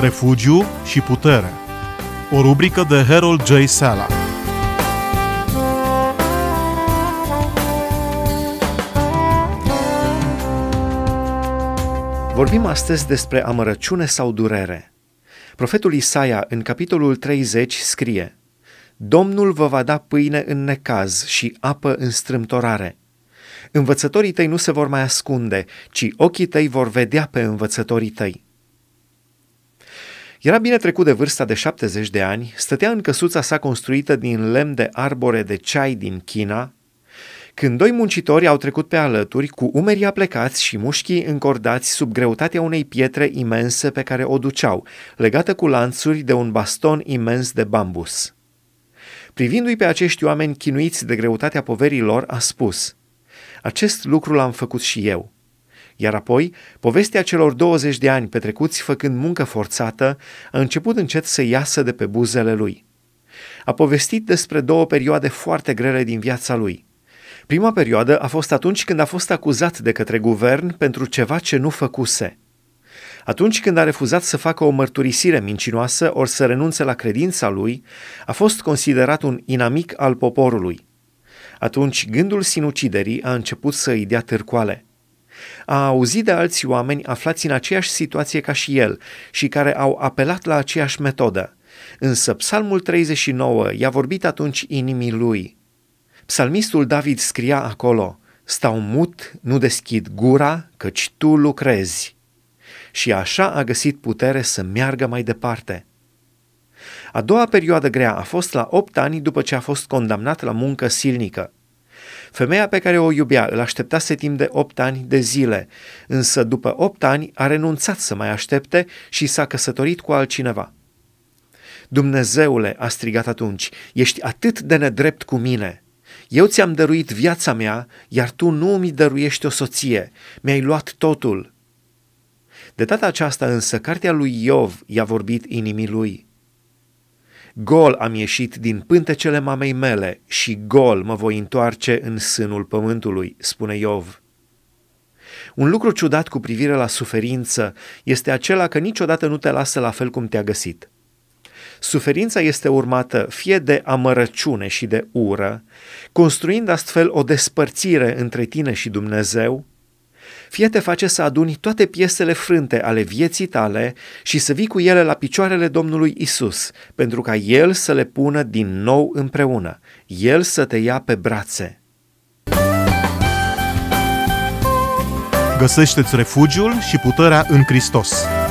Refugiu și putere. O rubrică de Harold J. Sala. Vorbim astăzi despre amărăciune sau durere. Profetul Isaia, în capitolul 30, scrie Domnul vă va da pâine în necaz și apă în strâmtorare. Învățătorii tăi nu se vor mai ascunde, ci ochii tăi vor vedea pe învățătorii tăi. Era bine trecut de vârsta de 70 de ani, stătea în căsuța sa construită din lemn de arbore de ceai din China, când doi muncitori au trecut pe alături, cu umerii aplecați și mușchii încordați sub greutatea unei pietre imense pe care o duceau, legată cu lanțuri de un baston imens de bambus. Privindu-i pe acești oameni chinuiți de greutatea poverilor lor, a spus, Acest lucru l-am făcut și eu. Iar apoi, povestea celor 20 de ani petrecuți făcând muncă forțată a început încet să iasă de pe buzele lui. A povestit despre două perioade foarte grele din viața lui. Prima perioadă a fost atunci când a fost acuzat de către guvern pentru ceva ce nu făcuse – atunci când a refuzat să facă o mărturisire mincinoasă ori să renunțe la credința lui, a fost considerat un inamic al poporului. Atunci gândul sinuciderii a început să îi dea târcoale. A auzit de alți oameni aflați în aceeași situație ca și el și care au apelat la aceeași metodă. Însă Psalmul 39 i-a vorbit atunci inimii lui. Psalmistul David scria acolo, Stau mut, nu deschid gura, căci tu lucrezi. Și așa a găsit putere să meargă mai departe. A doua perioadă grea a fost la opt ani după ce a fost condamnat la muncă silnică. Femeia pe care o iubea îl așteptase timp de 8 ani de zile, însă după 8 ani a renunțat să mai aștepte și s-a căsătorit cu altcineva. Dumnezeule, a strigat atunci, ești atât de nedrept cu mine. Eu ți-am dăruit viața mea, iar tu nu mi dăruiești o soție. Mi-ai luat totul. De data aceasta însă, cartea lui Iov i-a vorbit inimii lui. Gol am ieșit din pântecele mamei mele și gol mă voi întoarce în sânul pământului, spune Iov. Un lucru ciudat cu privire la suferință este acela că niciodată nu te lasă la fel cum te-a găsit. Suferința este urmată fie de amărăciune și de ură, construind astfel o despărțire între tine și Dumnezeu, fie te face să aduni toate piesele frânte ale vieții tale și să vii cu ele la picioarele Domnului Isus, pentru ca El să le pună din nou împreună, El să te ia pe brațe. Găsește-ți refugiul și puterea în Hristos.